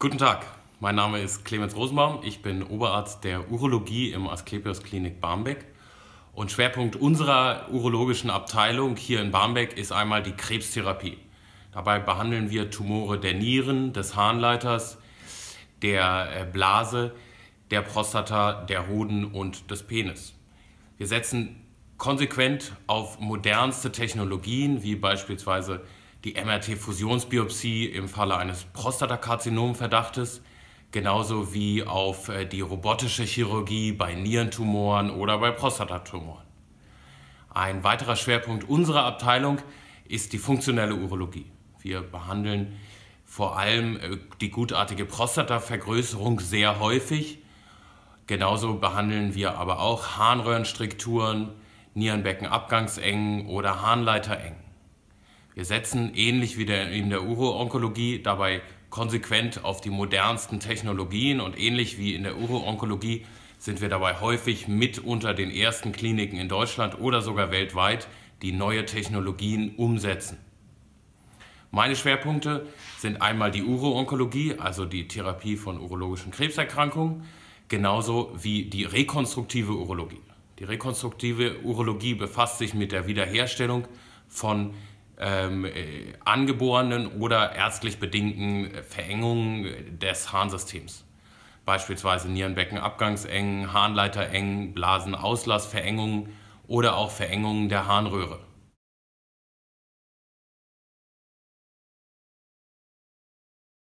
Guten Tag, mein Name ist Clemens Rosenbaum. Ich bin Oberarzt der Urologie im Asklepios Klinik Barmbek. Und Schwerpunkt unserer urologischen Abteilung hier in Barmbek ist einmal die Krebstherapie. Dabei behandeln wir Tumore der Nieren, des Harnleiters, der äh, Blase, der Prostata, der Hoden und des Penis. Wir setzen konsequent auf modernste Technologien wie beispielsweise die MRT-Fusionsbiopsie im Falle eines Prostatakarzinomverdachtes, genauso wie auf äh, die robotische Chirurgie bei Nierentumoren oder bei Prostatatumoren. Ein weiterer Schwerpunkt unserer Abteilung ist die funktionelle Urologie. Wir behandeln vor allem äh, die gutartige Prostatavergrößerung sehr häufig. Genauso behandeln wir aber auch Harnröhrenstrikturen, Nierenbeckenabgangsengen oder Harnleiterengen. Wir setzen ähnlich wie der, in der Uro-Onkologie dabei konsequent auf die modernsten Technologien und ähnlich wie in der Uro-Onkologie sind wir dabei häufig mit unter den ersten Kliniken in Deutschland oder sogar weltweit, die neue Technologien umsetzen. Meine Schwerpunkte sind einmal die Uro-Onkologie, also die Therapie von urologischen Krebserkrankungen, genauso wie die rekonstruktive Urologie. Die rekonstruktive Urologie befasst sich mit der Wiederherstellung von ähm, äh, angeborenen oder ärztlich bedingten Verengungen des Harnsystems. Beispielsweise Nierenbeckenabgangsengen, Harnleiterengen, Blasenauslassverengungen oder auch Verengungen der Harnröhre.